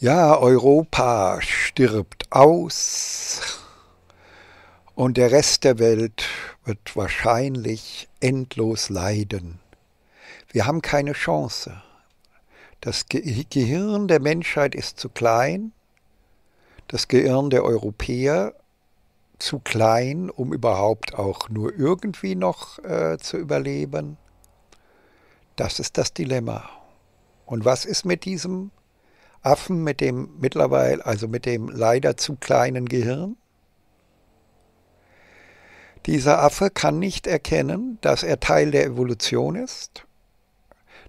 Ja, Europa stirbt aus und der Rest der Welt wird wahrscheinlich endlos leiden. Wir haben keine Chance. Das Gehirn der Menschheit ist zu klein, das Gehirn der Europäer zu klein, um überhaupt auch nur irgendwie noch äh, zu überleben. Das ist das Dilemma. Und was ist mit diesem Affen mit dem mittlerweile, also mit dem leider zu kleinen Gehirn. Dieser Affe kann nicht erkennen, dass er Teil der Evolution ist,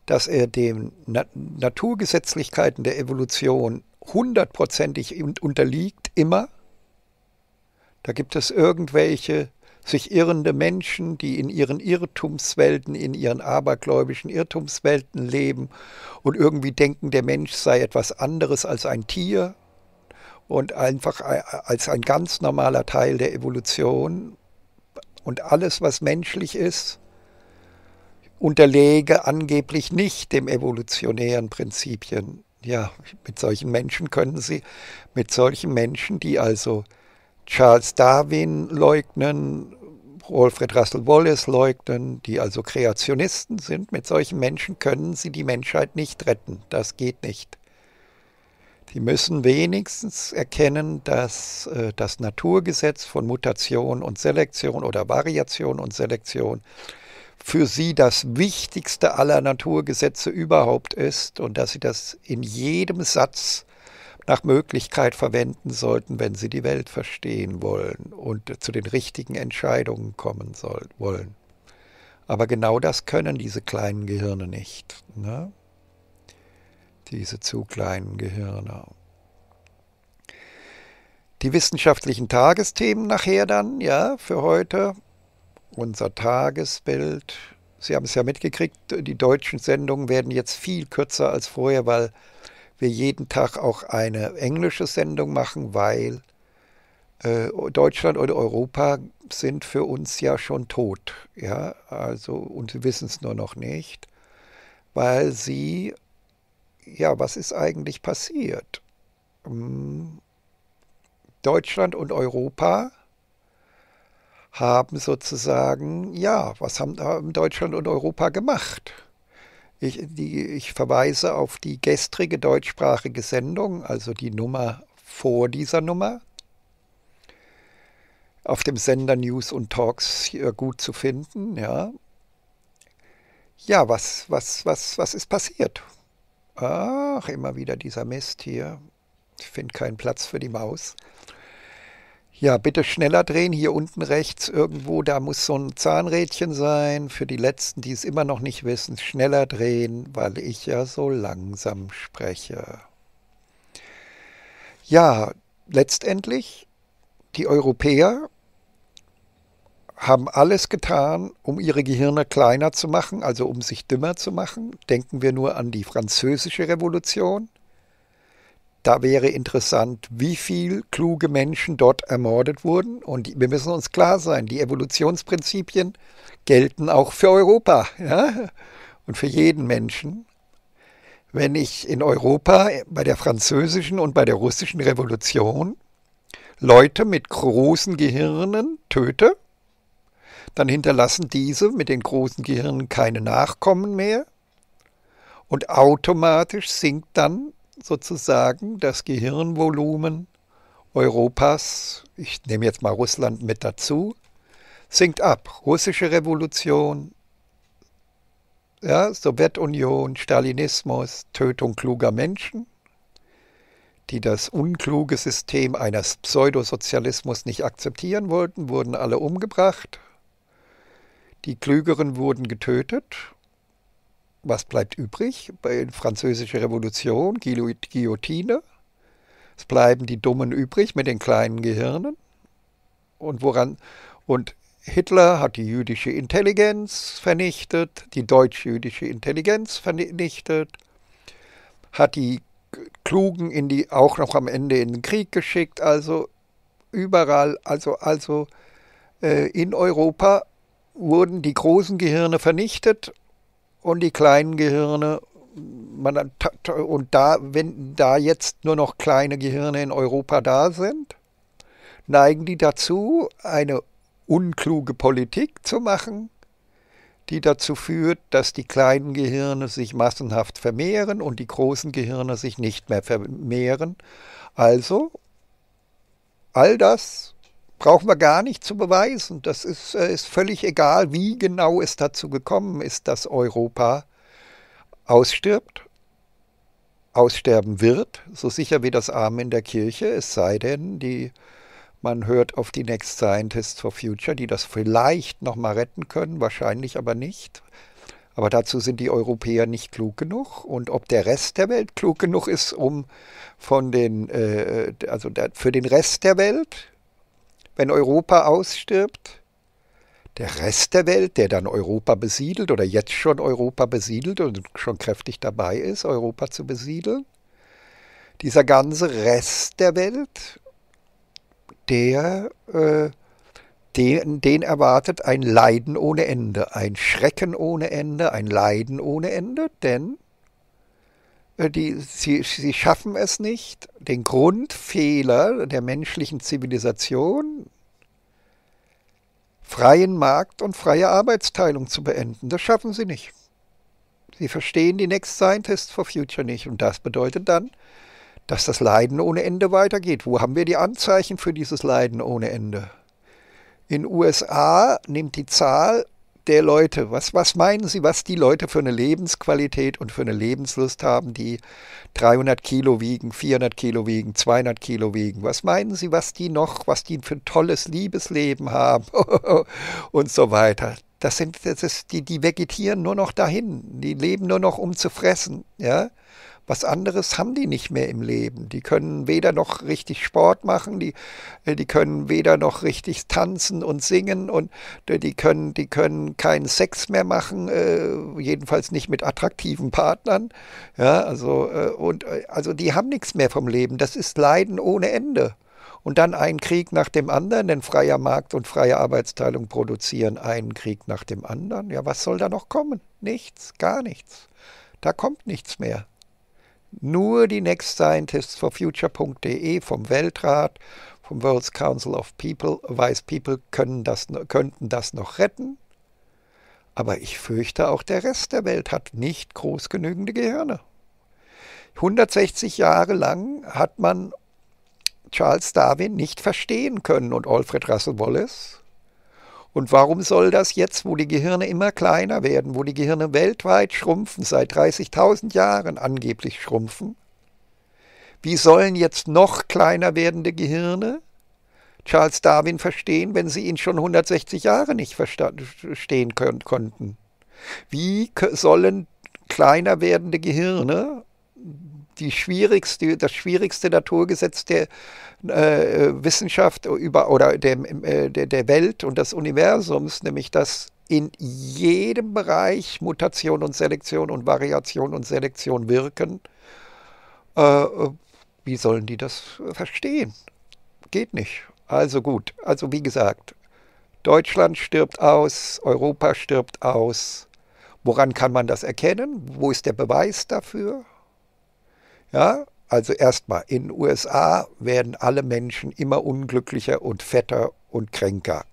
dass er den Na Naturgesetzlichkeiten der Evolution hundertprozentig unterliegt, immer. Da gibt es irgendwelche sich irrende Menschen, die in ihren Irrtumswelten, in ihren abergläubischen Irrtumswelten leben und irgendwie denken, der Mensch sei etwas anderes als ein Tier und einfach als ein ganz normaler Teil der Evolution. Und alles, was menschlich ist, unterlege angeblich nicht dem evolutionären Prinzipien. Ja, mit solchen Menschen können Sie, mit solchen Menschen, die also Charles Darwin leugnen, Alfred Russell Wallace leugnen, die also Kreationisten sind. Mit solchen Menschen können sie die Menschheit nicht retten. Das geht nicht. Die müssen wenigstens erkennen, dass äh, das Naturgesetz von Mutation und Selektion oder Variation und Selektion für sie das wichtigste aller Naturgesetze überhaupt ist und dass sie das in jedem Satz nach Möglichkeit verwenden sollten, wenn sie die Welt verstehen wollen und zu den richtigen Entscheidungen kommen soll, wollen. Aber genau das können diese kleinen Gehirne nicht. Ne? Diese zu kleinen Gehirne. Die wissenschaftlichen Tagesthemen nachher dann, ja, für heute. Unser Tagesbild. Sie haben es ja mitgekriegt, die deutschen Sendungen werden jetzt viel kürzer als vorher, weil wir jeden Tag auch eine englische Sendung machen, weil äh, Deutschland oder Europa sind für uns ja schon tot. Ja, also, und sie wissen es nur noch nicht, weil sie, ja, was ist eigentlich passiert? Hm, Deutschland und Europa haben sozusagen, ja, was haben, haben Deutschland und Europa gemacht? Ich, die, ich verweise auf die gestrige deutschsprachige Sendung, also die Nummer vor dieser Nummer, auf dem Sender News und Talks gut zu finden, ja. Ja, was, was, was, was ist passiert? Ach, immer wieder dieser Mist hier. Ich finde keinen Platz für die Maus. Ja, bitte schneller drehen. Hier unten rechts irgendwo, da muss so ein Zahnrädchen sein. Für die Letzten, die es immer noch nicht wissen, schneller drehen, weil ich ja so langsam spreche. Ja, letztendlich, die Europäer haben alles getan, um ihre Gehirne kleiner zu machen, also um sich dümmer zu machen. Denken wir nur an die französische Revolution. Da wäre interessant, wie viele kluge Menschen dort ermordet wurden. Und wir müssen uns klar sein, die Evolutionsprinzipien gelten auch für Europa ja? und für jeden Menschen. Wenn ich in Europa bei der französischen und bei der russischen Revolution Leute mit großen Gehirnen töte, dann hinterlassen diese mit den großen Gehirnen keine Nachkommen mehr und automatisch sinkt dann sozusagen das Gehirnvolumen Europas, ich nehme jetzt mal Russland mit dazu, sinkt ab. Russische Revolution, ja, Sowjetunion, Stalinismus, Tötung kluger Menschen, die das unkluge System eines Pseudosozialismus nicht akzeptieren wollten, wurden alle umgebracht. Die Klügeren wurden getötet was bleibt übrig? Bei der Revolution, Guillotine. Es bleiben die Dummen übrig mit den kleinen Gehirnen. Und woran? Und Hitler hat die jüdische Intelligenz vernichtet, die deutsch-jüdische Intelligenz vernichtet, hat die Klugen in die auch noch am Ende in den Krieg geschickt, also überall, also also äh, in Europa wurden die großen Gehirne vernichtet und die kleinen Gehirne. Man, und da, wenn da jetzt nur noch kleine Gehirne in Europa da sind, neigen die dazu, eine unkluge Politik zu machen, die dazu führt, dass die kleinen Gehirne sich massenhaft vermehren und die großen Gehirne sich nicht mehr vermehren. Also all das brauchen wir gar nicht zu beweisen. Das ist, äh, ist völlig egal, wie genau es dazu gekommen ist, dass Europa ausstirbt, aussterben wird, so sicher wie das Armen in der Kirche, es sei denn, die, man hört auf die Next Scientists for Future, die das vielleicht nochmal retten können, wahrscheinlich aber nicht. Aber dazu sind die Europäer nicht klug genug. Und ob der Rest der Welt klug genug ist, um von den, äh, äh also der, für den Rest der Welt wenn Europa ausstirbt? Der Rest der Welt, der dann Europa besiedelt oder jetzt schon Europa besiedelt und schon kräftig dabei ist, Europa zu besiedeln? Dieser ganze Rest der Welt, der, äh, den, den erwartet ein Leiden ohne Ende, ein Schrecken ohne Ende, ein Leiden ohne Ende, denn äh, die, sie, sie schaffen es nicht, den Grundfehler der menschlichen Zivilisation, freien Markt und freie Arbeitsteilung zu beenden. Das schaffen sie nicht. Sie verstehen die Next Scientist for Future nicht. Und das bedeutet dann, dass das Leiden ohne Ende weitergeht. Wo haben wir die Anzeichen für dieses Leiden ohne Ende? In USA nimmt die Zahl der Leute, was, was meinen Sie, was die Leute für eine Lebensqualität und für eine Lebenslust haben, die 300 Kilo wiegen, 400 Kilo wiegen, 200 Kilo wiegen? Was meinen Sie, was die noch, was die für ein tolles Liebesleben haben und so weiter? Das sind, das ist, die, die vegetieren nur noch dahin, die leben nur noch um zu fressen, ja. Was anderes haben die nicht mehr im Leben. Die können weder noch richtig Sport machen, die, äh, die können weder noch richtig tanzen und singen und äh, die können, die können keinen Sex mehr machen, äh, jedenfalls nicht mit attraktiven Partnern. Ja, also, äh, und, äh, also die haben nichts mehr vom Leben. Das ist Leiden ohne Ende und dann ein Krieg nach dem anderen, denn freier Markt und freie Arbeitsteilung produzieren einen Krieg nach dem anderen. Ja, was soll da noch kommen? Nichts, gar nichts. Da kommt nichts mehr nur die Next Scientists for nextscientistsforfuture.de vom Weltrat, vom World Council of People, Wise People können das, könnten das noch retten. Aber ich fürchte, auch der Rest der Welt hat nicht groß genügende Gehirne. 160 Jahre lang hat man Charles Darwin nicht verstehen können und Alfred Russell Wallace und warum soll das jetzt, wo die Gehirne immer kleiner werden, wo die Gehirne weltweit schrumpfen, seit 30.000 Jahren angeblich schrumpfen? Wie sollen jetzt noch kleiner werdende Gehirne Charles Darwin verstehen, wenn sie ihn schon 160 Jahre nicht verstehen konnten? Wie sollen kleiner werdende Gehirne die schwierigste, das schwierigste Naturgesetz der äh, Wissenschaft über, oder der, äh, der, der Welt und des Universums, nämlich dass in jedem Bereich Mutation und Selektion und Variation und Selektion wirken. Äh, wie sollen die das verstehen? Geht nicht. Also gut, also wie gesagt, Deutschland stirbt aus, Europa stirbt aus. Woran kann man das erkennen? Wo ist der Beweis dafür? Ja, also erstmal, in den USA werden alle Menschen immer unglücklicher und fetter und kränker.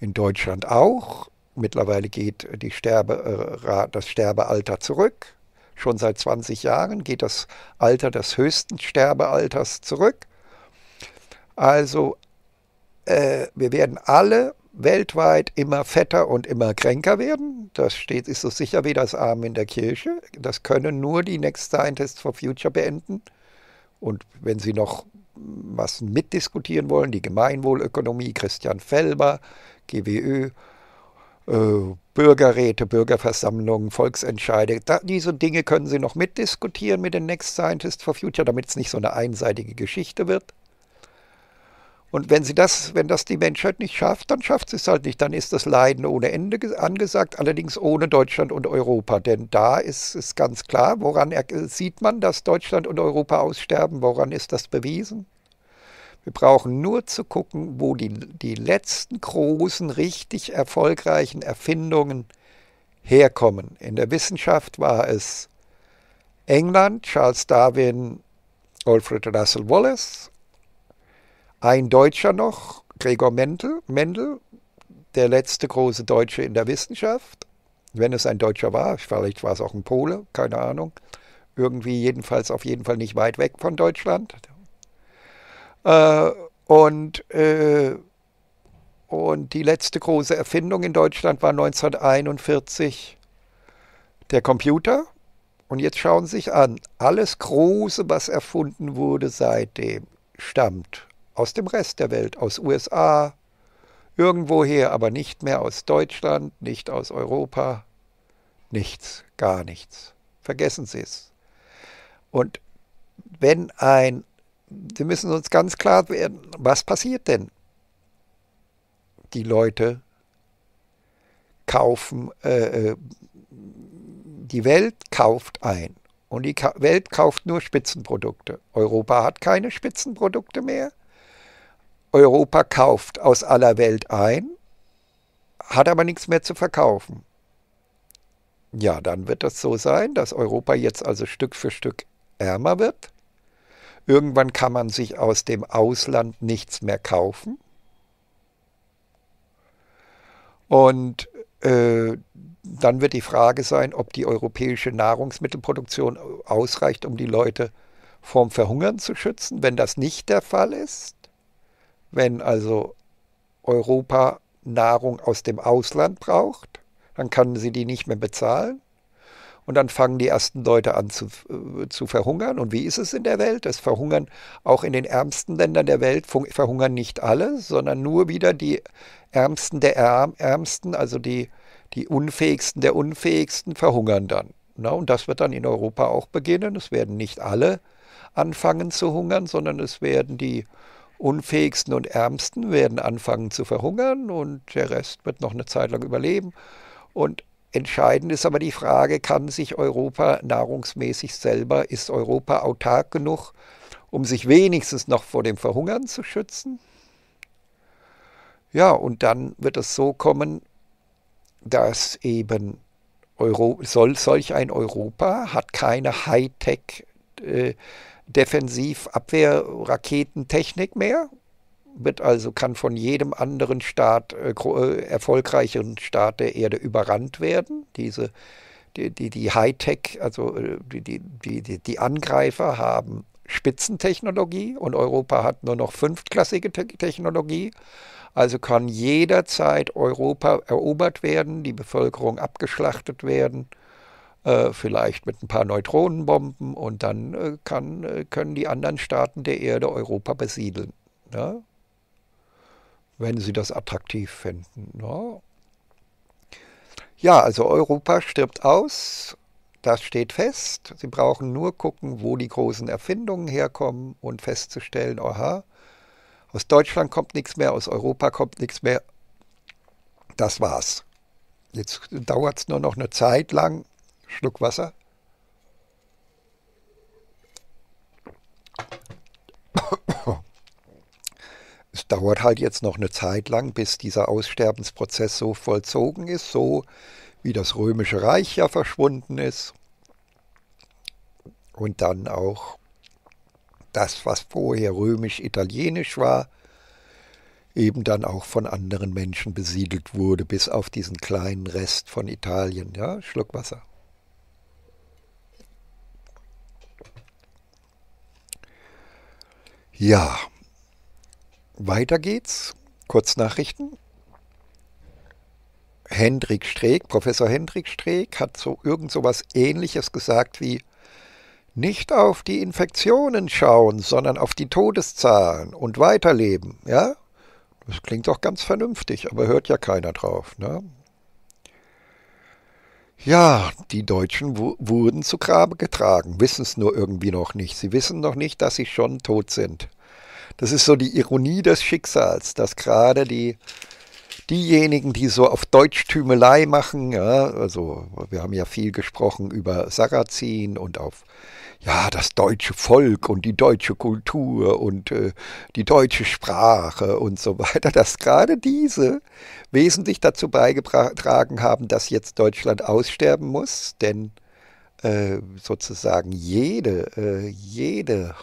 In Deutschland auch. Mittlerweile geht die Sterbe, äh, das Sterbealter zurück. Schon seit 20 Jahren geht das Alter des höchsten Sterbealters zurück. Also äh, wir werden alle weltweit immer fetter und immer kränker werden. Das steht, ist so sicher wie das Arm in der Kirche. Das können nur die Next Scientists for Future beenden. Und wenn Sie noch was mitdiskutieren wollen, die Gemeinwohlökonomie, Christian Felber, GWÖ, äh, Bürgerräte, Bürgerversammlungen, Volksentscheide, da, diese Dinge können Sie noch mitdiskutieren mit den Next Scientists for Future, damit es nicht so eine einseitige Geschichte wird. Und wenn sie das, wenn das die Menschheit nicht schafft, dann schafft sie es halt nicht. Dann ist das Leiden ohne Ende angesagt, allerdings ohne Deutschland und Europa. Denn da ist es ganz klar, woran er, sieht man, dass Deutschland und Europa aussterben? Woran ist das bewiesen? Wir brauchen nur zu gucken, wo die, die letzten großen, richtig erfolgreichen Erfindungen herkommen. In der Wissenschaft war es England, Charles Darwin, Alfred Russell Wallace ein Deutscher noch, Gregor Mendel, Mendel, der letzte große Deutsche in der Wissenschaft, wenn es ein Deutscher war, vielleicht war es auch ein Pole, keine Ahnung, irgendwie jedenfalls auf jeden Fall nicht weit weg von Deutschland. Äh, und, äh, und die letzte große Erfindung in Deutschland war 1941 der Computer. Und jetzt schauen Sie sich an, alles Große, was erfunden wurde seitdem, stammt aus dem Rest der Welt, aus USA, irgendwoher, aber nicht mehr aus Deutschland, nicht aus Europa, nichts, gar nichts. Vergessen Sie es. Und wenn ein, Sie müssen uns ganz klar werden, was passiert denn? Die Leute kaufen, äh, äh die Welt kauft ein. Und die Welt kauft nur Spitzenprodukte. Europa hat keine Spitzenprodukte mehr. Europa kauft aus aller Welt ein, hat aber nichts mehr zu verkaufen. Ja, dann wird das so sein, dass Europa jetzt also Stück für Stück ärmer wird. Irgendwann kann man sich aus dem Ausland nichts mehr kaufen. Und äh, dann wird die Frage sein, ob die europäische Nahrungsmittelproduktion ausreicht, um die Leute vorm Verhungern zu schützen. Wenn das nicht der Fall ist, wenn also Europa Nahrung aus dem Ausland braucht, dann kann sie die nicht mehr bezahlen. Und dann fangen die ersten Leute an zu, äh, zu verhungern. Und wie ist es in der Welt? Es verhungern auch in den ärmsten Ländern der Welt, verhungern nicht alle, sondern nur wieder die Ärmsten der Ärmsten, also die, die Unfähigsten der Unfähigsten, verhungern dann. Na, und das wird dann in Europa auch beginnen. Es werden nicht alle anfangen zu hungern, sondern es werden die Unfähigsten und Ärmsten werden anfangen zu verhungern und der Rest wird noch eine Zeit lang überleben. Und entscheidend ist aber die Frage, kann sich Europa nahrungsmäßig selber, ist Europa autark genug, um sich wenigstens noch vor dem Verhungern zu schützen? Ja, und dann wird es so kommen, dass eben Euro, soll, solch ein Europa hat keine Hightech. Äh, defensiv abwehr raketentechnik mehr, wird also kann von jedem anderen Staat, äh, äh erfolgreicheren Staat der Erde überrannt werden. Diese die, die, die Hightech, also äh, die, die, die, die Angreifer haben Spitzentechnologie und Europa hat nur noch fünftklassige Technologie. Also kann jederzeit Europa erobert werden, die Bevölkerung abgeschlachtet werden äh, vielleicht mit ein paar Neutronenbomben und dann äh, kann, äh, können die anderen Staaten der Erde Europa besiedeln, ne? wenn sie das attraktiv finden. Ne? Ja, also Europa stirbt aus, das steht fest. Sie brauchen nur gucken, wo die großen Erfindungen herkommen und festzustellen, aha, aus Deutschland kommt nichts mehr, aus Europa kommt nichts mehr. Das war's. Jetzt dauert es nur noch eine Zeit lang, Schluck Wasser. Es dauert halt jetzt noch eine Zeit lang, bis dieser Aussterbensprozess so vollzogen ist, so wie das römische Reich ja verschwunden ist. Und dann auch das, was vorher römisch-italienisch war, eben dann auch von anderen Menschen besiedelt wurde, bis auf diesen kleinen Rest von Italien. Ja, Schluck Wasser. Ja, weiter geht's. Kurznachrichten. Hendrik Streeck, Professor Hendrik Streeck hat so irgend so was ähnliches gesagt wie nicht auf die Infektionen schauen, sondern auf die Todeszahlen und weiterleben, ja? Das klingt doch ganz vernünftig, aber hört ja keiner drauf, ne? Ja, die Deutschen wurden zu Grabe getragen, wissen es nur irgendwie noch nicht. Sie wissen noch nicht, dass sie schon tot sind. Das ist so die Ironie des Schicksals, dass gerade die, diejenigen, die so auf Deutschtümelei machen, ja, also wir haben ja viel gesprochen über Sarrazin und auf ja, das deutsche Volk und die deutsche Kultur und äh, die deutsche Sprache und so weiter, dass gerade diese wesentlich dazu beigetragen haben, dass jetzt Deutschland aussterben muss, denn äh, sozusagen jede, äh, jede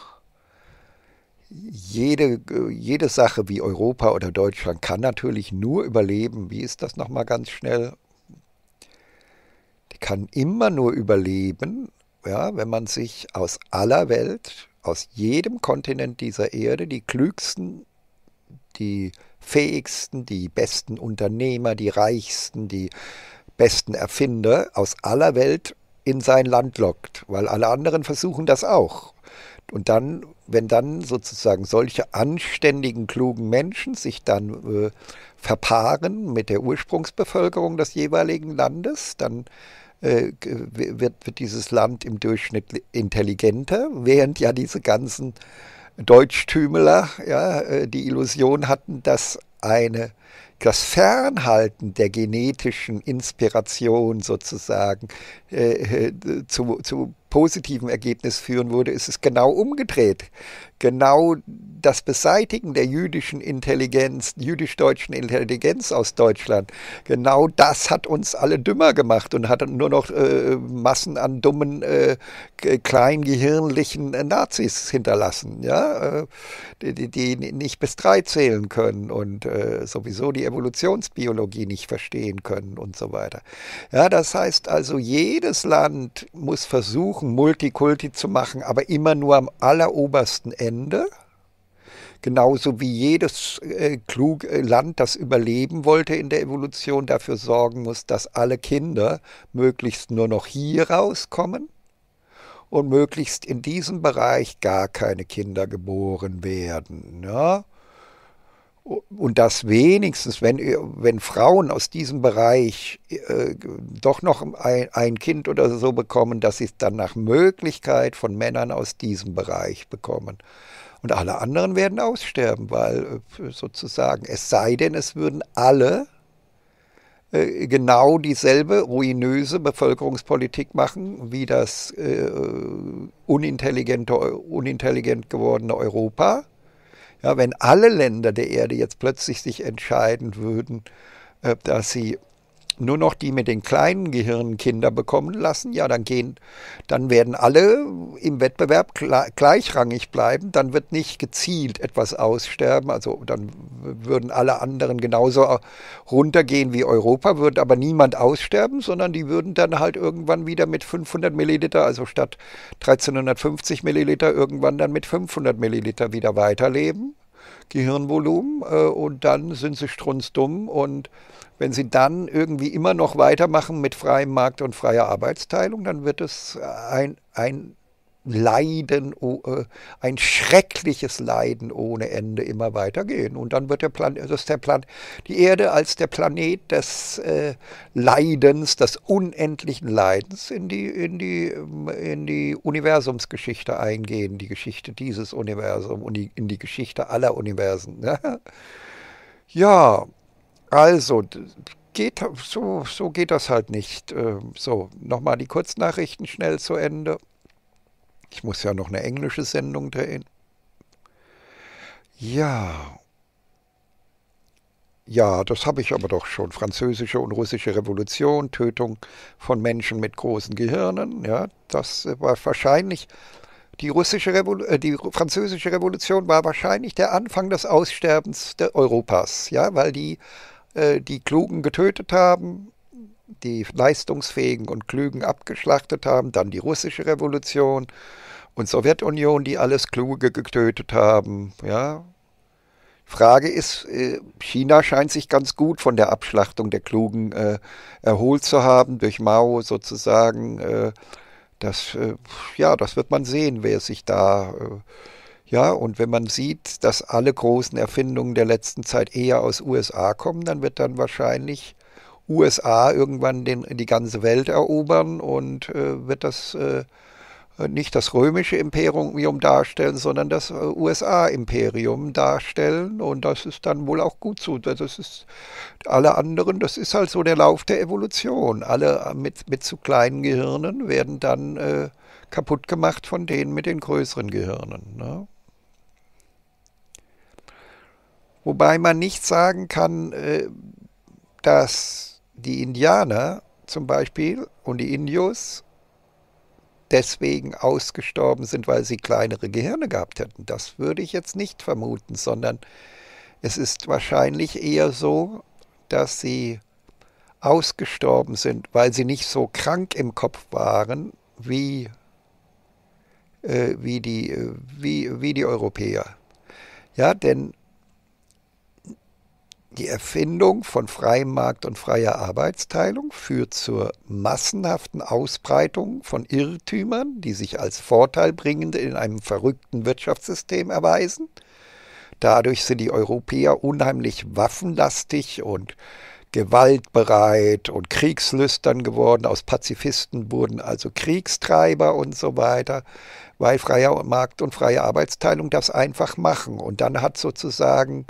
jede, jede Sache wie Europa oder Deutschland kann natürlich nur überleben. Wie ist das nochmal ganz schnell? Die kann immer nur überleben, ja, wenn man sich aus aller Welt, aus jedem Kontinent dieser Erde die klügsten, die fähigsten, die besten Unternehmer, die reichsten, die besten Erfinder aus aller Welt in sein Land lockt, weil alle anderen versuchen das auch. Und dann, wenn dann sozusagen solche anständigen, klugen Menschen sich dann äh, verpaaren mit der Ursprungsbevölkerung des jeweiligen Landes, dann äh, wird, wird dieses Land im Durchschnitt intelligenter, während ja diese ganzen Deutschtümeler ja, äh, die Illusion hatten, dass eine das Fernhalten der genetischen Inspiration sozusagen äh, äh zu, zu positiven Ergebnis führen würde, ist es genau umgedreht genau das Beseitigen der jüdischen Intelligenz, jüdisch-deutschen Intelligenz aus Deutschland, genau das hat uns alle dümmer gemacht und hat nur noch äh, Massen an dummen, äh, kleingehirnlichen äh, Nazis hinterlassen, ja? Äh, die, die, nicht bis drei zählen können und äh, sowieso die Evolutionsbiologie nicht verstehen können und so weiter. Ja, das heißt also, jedes Land muss versuchen, Multikulti zu machen, aber immer nur am allerobersten Ende Ende. Genauso wie jedes äh, kluge äh, Land, das überleben wollte in der Evolution, dafür sorgen muss, dass alle Kinder möglichst nur noch hier rauskommen und möglichst in diesem Bereich gar keine Kinder geboren werden. Ja? und das wenigstens, wenn, wenn Frauen aus diesem Bereich äh, doch noch ein, ein, Kind oder so bekommen, dass sie es dann nach Möglichkeit von Männern aus diesem Bereich bekommen. Und alle anderen werden aussterben, weil äh, sozusagen, es sei denn, es würden alle äh, genau dieselbe ruinöse Bevölkerungspolitik machen, wie das äh, unintelligente, unintelligent gewordene Europa ja, wenn alle Länder der Erde jetzt plötzlich sich entscheiden würden, äh, dass sie nur noch die mit den kleinen Gehirnen Kinder bekommen lassen, ja, dann gehen, dann werden alle im Wettbewerb gleichrangig bleiben, dann wird nicht gezielt etwas aussterben, also dann würden alle anderen genauso äh, runtergehen wie Europa, würde aber niemand aussterben, sondern die würden dann halt irgendwann wieder mit 500 Milliliter, also statt 1350 Milliliter, irgendwann dann mit 500 Milliliter wieder weiterleben. Gehirnvolumen äh, und dann sind sie strunzdumm und wenn Sie dann irgendwie immer noch weitermachen mit freiem Markt und freier Arbeitsteilung, dann wird es äh, ein, ein Leiden, äh, ein schreckliches Leiden ohne Ende immer weitergehen. Und dann wird der Plan, das also der Plan, die Erde als der Planet des äh, Leidens, des unendlichen Leidens in die, in, die, in die Universumsgeschichte eingehen, die Geschichte dieses Universums und die, in die Geschichte aller Universen. Ne? ja. Also, geht, so, so geht das halt nicht. Ähm, so, nochmal die Kurznachrichten schnell zu Ende. Ich muss ja noch eine englische Sendung drehen. Ja. Ja, das habe ich aber doch schon. Französische und russische Revolution, Tötung von Menschen mit großen Gehirnen. Ja, das war wahrscheinlich die, russische Revol äh, die französische Revolution war wahrscheinlich der Anfang des Aussterbens Europas, ja, weil die äh, die Klugen getötet haben, die Leistungsfähigen und Klügen abgeschlachtet haben, dann die russische Revolution und Sowjetunion, die alles Kluge getötet haben. Ja. Frage ist, äh, China scheint sich ganz gut von der Abschlachtung der Klugen äh, erholt zu haben, durch Mao sozusagen. Äh, das, äh, ja, das wird man sehen, wer sich da äh, ja, und wenn man sieht, dass alle großen Erfindungen der letzten Zeit eher aus USA kommen, dann wird dann wahrscheinlich USA irgendwann den, die ganze Welt erobern und äh, wird das äh, nicht das römische Imperium darstellen, sondern das äh, USA-Imperium darstellen. Und das ist dann wohl auch gut so. Das ist alle anderen, das ist halt so der Lauf der Evolution. Alle mit, mit zu kleinen Gehirnen werden dann äh, kaputt gemacht von denen mit den größeren Gehirnen. Ne? Wobei man nicht sagen kann, äh, dass die Indianer zum Beispiel und die Indios deswegen ausgestorben sind, weil sie kleinere Gehirne gehabt hätten. Das würde ich jetzt nicht vermuten, sondern es ist wahrscheinlich eher so, dass sie ausgestorben sind, weil sie nicht so krank im Kopf waren wie, äh, wie, die, äh, wie, wie die Europäer. Ja, denn die Erfindung von freiem Markt und freier Arbeitsteilung führt zur massenhaften Ausbreitung von Irrtümern, die sich als Vorteilbringende in einem verrückten Wirtschaftssystem erweisen. Dadurch sind die Europäer unheimlich waffenlastig und gewaltbereit und kriegslüstern geworden. Aus Pazifisten wurden also Kriegstreiber und so weiter, weil freier Markt und freie Arbeitsteilung das einfach machen. Und dann hat sozusagen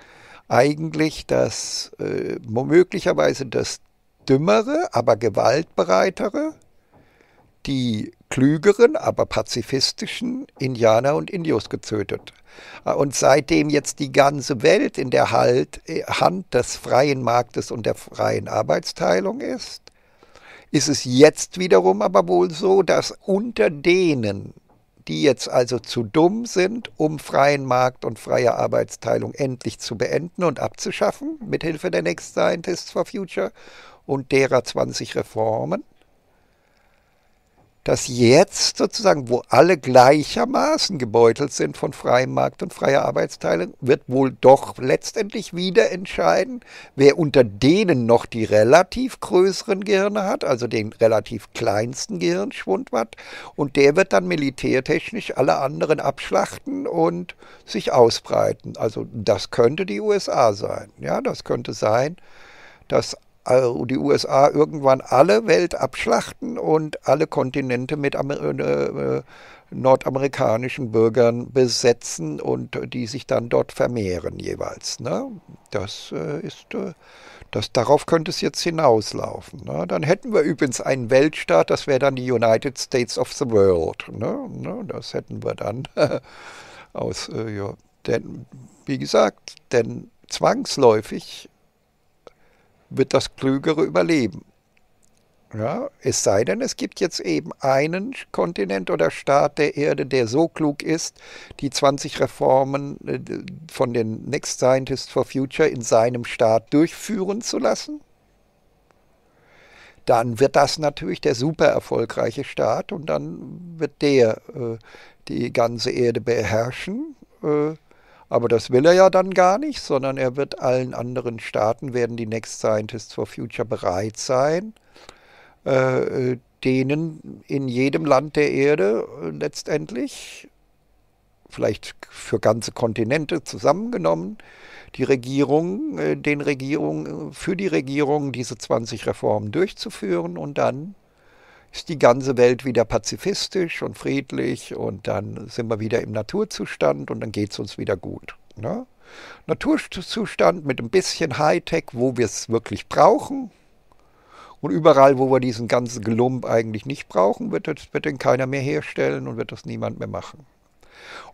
eigentlich das äh, möglicherweise das dümmere, aber gewaltbereitere, die klügeren, aber pazifistischen Indianer und Indios getötet. Äh, und seitdem jetzt die ganze Welt in der halt, äh, Hand des freien Marktes und der freien Arbeitsteilung ist, ist es jetzt wiederum aber wohl so, dass unter denen, die jetzt also zu dumm sind, um freien Markt und freie Arbeitsteilung endlich zu beenden und abzuschaffen, mithilfe der Next Scientists for Future und derer 20 Reformen dass jetzt sozusagen, wo alle gleichermaßen gebeutelt sind von freiem Markt und freier Arbeitsteilung, wird wohl doch letztendlich wieder entscheiden, wer unter denen noch die relativ größeren Gehirne hat, also den relativ kleinsten Gehirnschwund hat, und der wird dann militärtechnisch alle anderen abschlachten und sich ausbreiten. Also das könnte die USA sein. Ja, das könnte sein, dass also die USA irgendwann alle Welt abschlachten und alle Kontinente mit Amer äh, äh, nordamerikanischen Bürgern besetzen und die sich dann dort vermehren jeweils. Ne? Das äh, ist, äh, das, darauf könnte es jetzt hinauslaufen. Ne? Dann hätten wir übrigens einen Weltstaat, das wäre dann die United States of the World. Ne? ne? Das hätten wir dann aus, äh, ja. Denn, wie gesagt, denn zwangsläufig wird das Klügere überleben. Ja, es sei denn, es gibt jetzt eben einen Kontinent oder Staat der Erde, der so klug ist, die 20 Reformen äh, von den Next Scientists for Future in seinem Staat durchführen zu lassen. Dann wird das natürlich der super erfolgreiche Staat und dann wird der äh, die ganze Erde beherrschen. Äh, aber das will er ja dann gar nicht, sondern er wird allen anderen Staaten, werden die Next Scientists for Future bereit sein, äh, äh denen in jedem Land der Erde äh, letztendlich, vielleicht für ganze Kontinente zusammengenommen, die Regierung, äh, den Regierung, für die Regierung diese 20 Reformen durchzuführen und dann ist die ganze Welt wieder pazifistisch und friedlich und dann sind wir wieder im Naturzustand und dann geht es uns wieder gut. Ne? Naturzustand mit ein bisschen Hightech, wo wir es wirklich brauchen. Und überall, wo wir diesen ganzen Gelump eigentlich nicht brauchen, wird, das, wird den keiner mehr herstellen und wird das niemand mehr machen.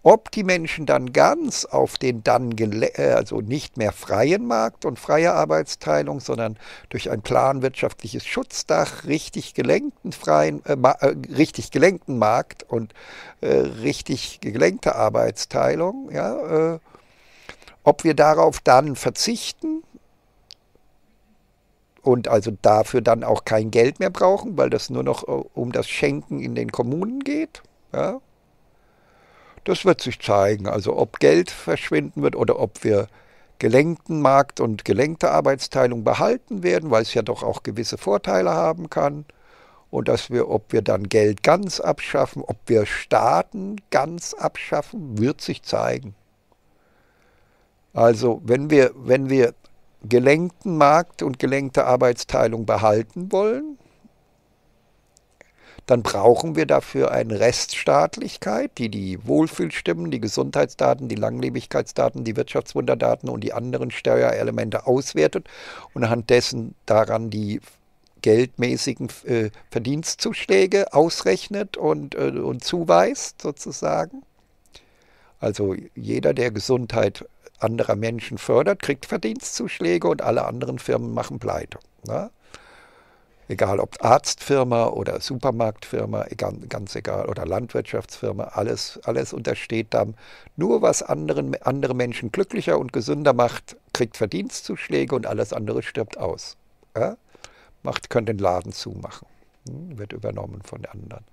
Ob die Menschen dann ganz auf den dann äh, also nicht mehr freien Markt und freie Arbeitsteilung, sondern durch ein planwirtschaftliches Schutzdach richtig gelenkten freien äh, äh, richtig gelenkten Markt und äh, richtig gelenkte Arbeitsteilung, ja, äh, ob wir darauf dann verzichten und also dafür dann auch kein Geld mehr brauchen, weil das nur noch äh, um das Schenken in den Kommunen geht. Ja? Das wird sich zeigen. Also ob Geld verschwinden wird oder ob wir gelenkten Markt und gelenkte Arbeitsteilung behalten werden, weil es ja doch auch gewisse Vorteile haben kann. Und dass wir, ob wir dann Geld ganz abschaffen, ob wir Staaten ganz abschaffen, wird sich zeigen. Also wenn wir, wenn wir gelenkten Markt und gelenkte Arbeitsteilung behalten wollen, dann brauchen wir dafür eine Reststaatlichkeit, die die Wohlfühlstimmen, die Gesundheitsdaten, die Langlebigkeitsdaten, die Wirtschaftswunderdaten und die anderen Steuerelemente auswertet und anhand dessen daran die geldmäßigen äh, Verdienstzuschläge ausrechnet und, äh, und zuweist, sozusagen. Also jeder, der Gesundheit anderer Menschen fördert, kriegt Verdienstzuschläge und alle anderen Firmen machen pleite. Ne? egal ob Arztfirma oder Supermarktfirma, egal, ganz egal, oder Landwirtschaftsfirma, alles, alles untersteht dann nur, was anderen, andere Menschen glücklicher und gesünder macht, kriegt Verdienstzuschläge und alles andere stirbt aus. Ja? Macht, können den Laden zumachen. Hm? Wird übernommen von anderen.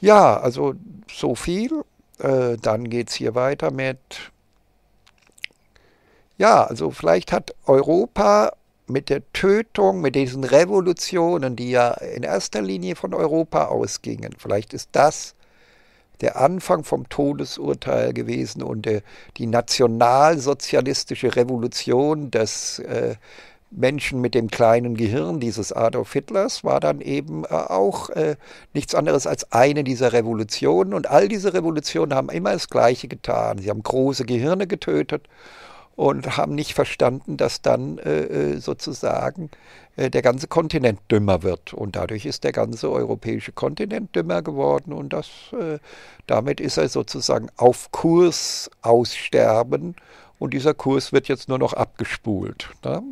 Ja, also so viel. Äh, dann geht es hier weiter mit. Ja, also vielleicht hat Europa mit der Tötung, mit diesen Revolutionen, die ja in erster Linie von Europa ausgingen. Vielleicht ist das der Anfang vom Todesurteil gewesen und der, die nationalsozialistische Revolution des äh, Menschen mit dem kleinen Gehirn dieses Adolf Hitlers war dann eben äh, auch äh, nichts anderes als eine dieser Revolutionen. Und all diese Revolutionen haben immer das Gleiche getan. Sie haben große Gehirne getötet und haben nicht verstanden, dass dann äh, äh, sozusagen äh, der ganze Kontinent dümmer wird. Und dadurch ist der ganze europäische Kontinent dümmer geworden und das, äh, damit ist er sozusagen auf Kurs aussterben und dieser Kurs wird jetzt nur noch abgespult. Ne?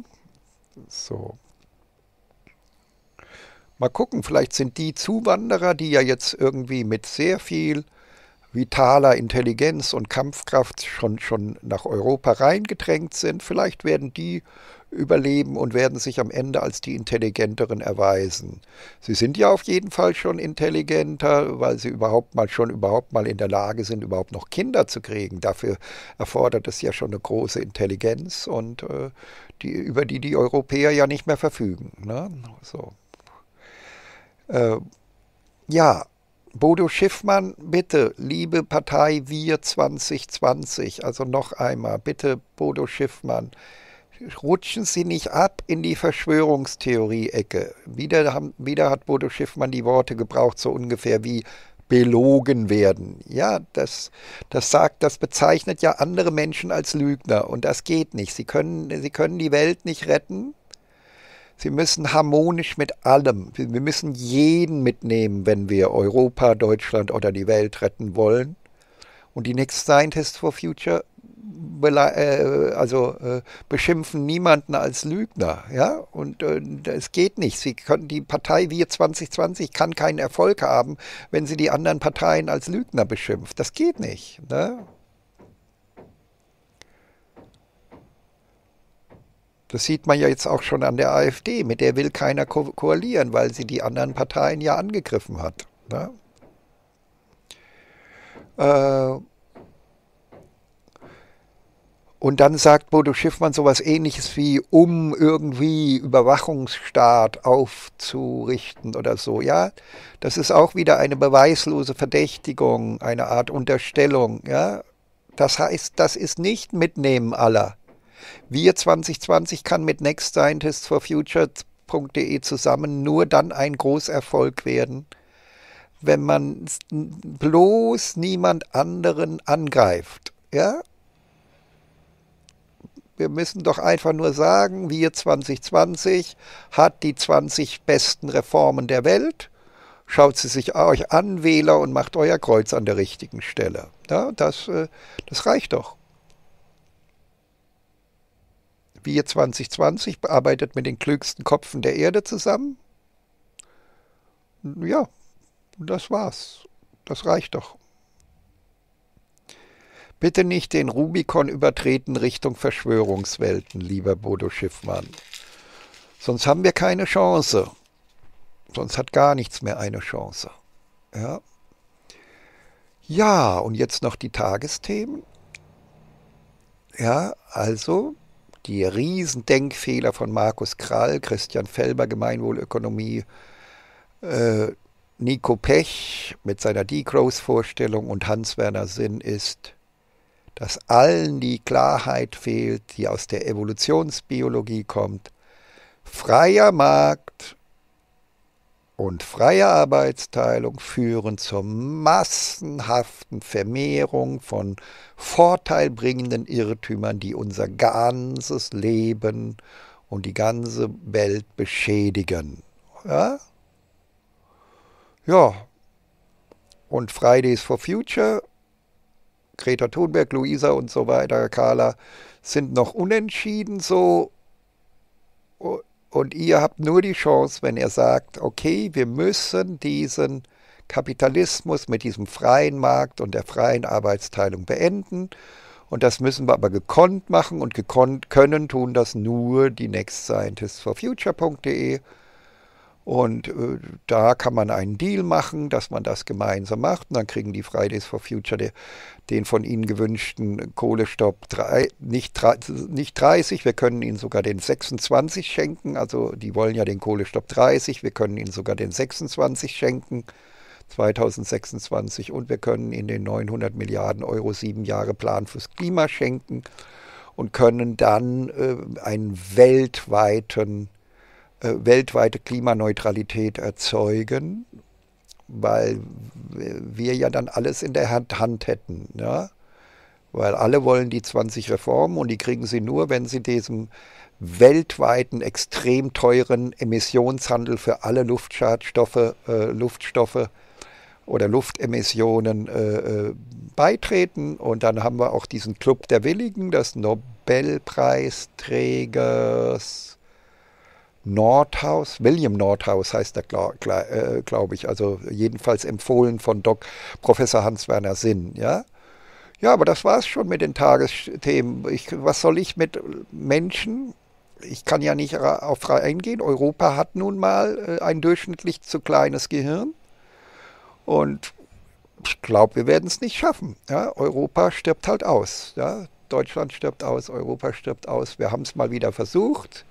So. Mal gucken, vielleicht sind die Zuwanderer, die ja jetzt irgendwie mit sehr viel vitaler Intelligenz und Kampfkraft schon, schon nach Europa reingedrängt sind. Vielleicht werden die überleben und werden sich am Ende als die intelligenteren erweisen. Sie sind ja auf jeden Fall schon intelligenter, weil sie überhaupt mal schon überhaupt mal in der Lage sind, überhaupt noch Kinder zu kriegen. Dafür erfordert es ja schon eine große Intelligenz und äh, die, über die die Europäer ja nicht mehr verfügen. Ne? So. Äh, ja, Bodo Schiffmann, bitte, liebe Partei Wir 2020, also noch einmal, bitte, Bodo Schiffmann, rutschen Sie nicht ab in die Verschwörungstheorie-Ecke. Wieder, wieder hat Bodo Schiffmann die Worte gebraucht, so ungefähr wie belogen werden. Ja, das, das sagt, das bezeichnet ja andere Menschen als Lügner und das geht nicht. Sie können, sie können die Welt nicht retten, Sie müssen harmonisch mit allem, wir müssen jeden mitnehmen, wenn wir Europa, Deutschland oder die Welt retten wollen. Und die Next Scientists for Future äh, also äh, beschimpfen niemanden als Lügner, ja, und äh, es geht nicht. Sie können die Partei Wir 2020 kann keinen Erfolg haben, wenn sie die anderen Parteien als Lügner beschimpft. Das geht nicht. Ne? Das sieht man ja jetzt auch schon an der AfD. Mit der will keiner ko koalieren, weil sie die anderen Parteien ja angegriffen hat. Ne? Äh, und dann sagt Bodo Schiffmann sowas ähnliches wie, um irgendwie Überwachungsstaat aufzurichten oder so. Ja, das ist auch wieder eine beweislose Verdächtigung, eine Art Unterstellung. Ja, das heißt, das ist nicht Mitnehmen aller. Wir 2020 kann mit Next Scientists for Future.de zusammen nur dann ein Großerfolg werden, wenn man bloß niemand anderen angreift. Ja? Wir müssen doch einfach nur sagen, wir 2020 hat die 20 besten Reformen der Welt. Schaut sie sich euch an, Wähler, und macht euer Kreuz an der richtigen Stelle. Ja, das, äh, das reicht doch. Wir 2020 arbeitet mit den klügsten Köpfen der Erde zusammen. Ja, das war's. Das reicht doch. Bitte nicht den Rubikon übertreten Richtung Verschwörungswelten, lieber Bodo Schiffmann. Sonst haben wir keine Chance. Sonst hat gar nichts mehr eine Chance. Ja. Ja, und jetzt noch die Tagesthemen. Ja, also die Riesendenkfehler von Markus Krall, Christian Felber, Gemeinwohlökonomie, äh, Nico Pech mit seiner Degrowth-Vorstellung und Hans-Werner Sinn ist, dass allen die Klarheit fehlt, die aus der Evolutionsbiologie kommt. Freier Markt und freie Arbeitsteilung führen zur massenhaften Vermehrung von vorteilbringenden Irrtümern, die unser ganzes Leben und die ganze Welt beschädigen. Ja? ja. Und Fridays for Future, Greta Thunberg, Luisa und so weiter, Carla, sind noch unentschieden so und ihr habt nur die Chance, wenn ihr sagt, okay, wir müssen diesen Kapitalismus mit diesem freien Markt und der freien Arbeitsteilung beenden. Und das müssen wir aber gekonnt machen und gekonnt können tun das nur die Next for Future.de. Und äh, da kann man einen Deal machen, dass man das gemeinsam macht. Und dann kriegen die Fridays for Future de, den von ihnen gewünschten Kohlestopp drei, nicht, nicht 30, wir können ihnen sogar den 26 schenken. Also die wollen ja den Kohlestopp 30, wir können ihnen sogar den 26 schenken. 2026 und wir können ihnen den 900 Milliarden Euro sieben Jahre Plan fürs Klima schenken und können dann äh, einen weltweiten äh, weltweite Klimaneutralität erzeugen, weil wir ja dann alles in der Hand hätten. Ne? Weil alle wollen die 20 Reformen und die kriegen sie nur, wenn sie diesem weltweiten, extrem teuren Emissionshandel für alle Luftschadstoffe, äh, Luftstoffe oder Luftemissionen äh, äh, beitreten. Und dann haben wir auch diesen Club der Willigen, das Nobelpreisträgers Nordhaus, William Nordhaus heißt er, äh, glaube ich, also jedenfalls empfohlen von Doc Professor Hans-Werner Sinn, ja. Ja, aber das war es schon mit den Tagesthemen. Ich, was soll ich mit Menschen? Ich kann ja nicht auf frei eingehen. Europa hat nun mal äh, ein durchschnittlich zu kleines Gehirn. Und ich glaube, wir werden es nicht schaffen. Ja, Europa stirbt halt aus. Ja, Deutschland stirbt aus, Europa stirbt aus. Wir haben es mal wieder versucht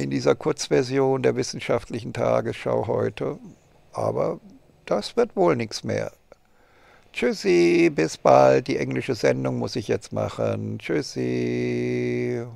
in dieser Kurzversion der wissenschaftlichen Tagesschau heute. Aber das wird wohl nichts mehr. Tschüssi, bis bald. Die englische Sendung muss ich jetzt machen. Tschüssi.